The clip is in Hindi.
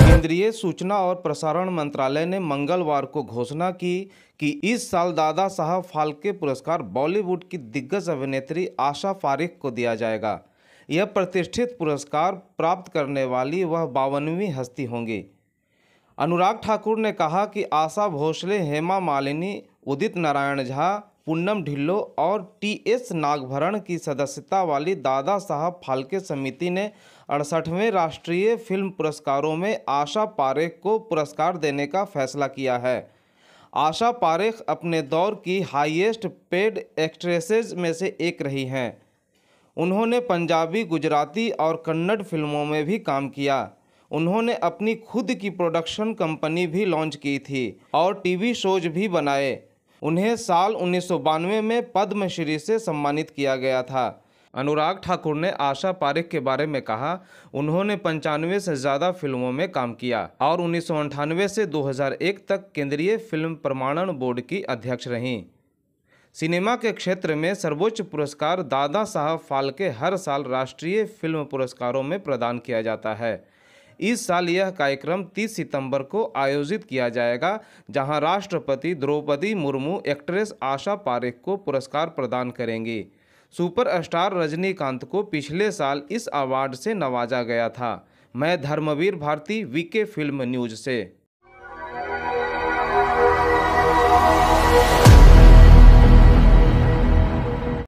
केंद्रीय सूचना और प्रसारण मंत्रालय ने मंगलवार को घोषणा की कि इस साल दादा साहब फाल्के पुरस्कार बॉलीवुड की दिग्गज अभिनेत्री आशा फारिक को दिया जाएगा यह प्रतिष्ठित पुरस्कार प्राप्त करने वाली वह बावनवीं हस्ती होंगी अनुराग ठाकुर ने कहा कि आशा भोसले हेमा मालिनी उदित नारायण झा पूनम ढिल्लो और टी एस नागभरण की सदस्यता वाली दादा साहब फाल्के समिति ने अड़सठवें राष्ट्रीय फिल्म पुरस्कारों में आशा पारेख को पुरस्कार देने का फैसला किया है आशा पारेख अपने दौर की हाईएस्ट पेड एक्ट्रेसेज में से एक रही हैं उन्होंने पंजाबी गुजराती और कन्नड़ फिल्मों में भी काम किया उन्होंने अपनी खुद की प्रोडक्शन कंपनी भी लॉन्च की थी और टीवी शोज भी बनाए उन्हें साल उन्नीस में पद्मश्री से सम्मानित किया गया था अनुराग ठाकुर ने आशा पारिक के बारे में कहा उन्होंने पंचानवे से ज़्यादा फिल्मों में काम किया और उन्नीस से 2001 तक केंद्रीय फिल्म प्रमाणन बोर्ड की अध्यक्ष रहीं सिनेमा के क्षेत्र में सर्वोच्च पुरस्कार दादा साहब फाल्के हर साल राष्ट्रीय फिल्म पुरस्कारों में प्रदान किया जाता है इस साल यह कार्यक्रम 30 सितंबर को आयोजित किया जाएगा जहां राष्ट्रपति द्रौपदी मुर्मू एक्ट्रेस आशा पारेख को पुरस्कार प्रदान करेंगी सुपर स्टार रजनीकांत को पिछले साल इस अवार्ड से नवाजा गया था मैं Dharmveer Bharti VK film news से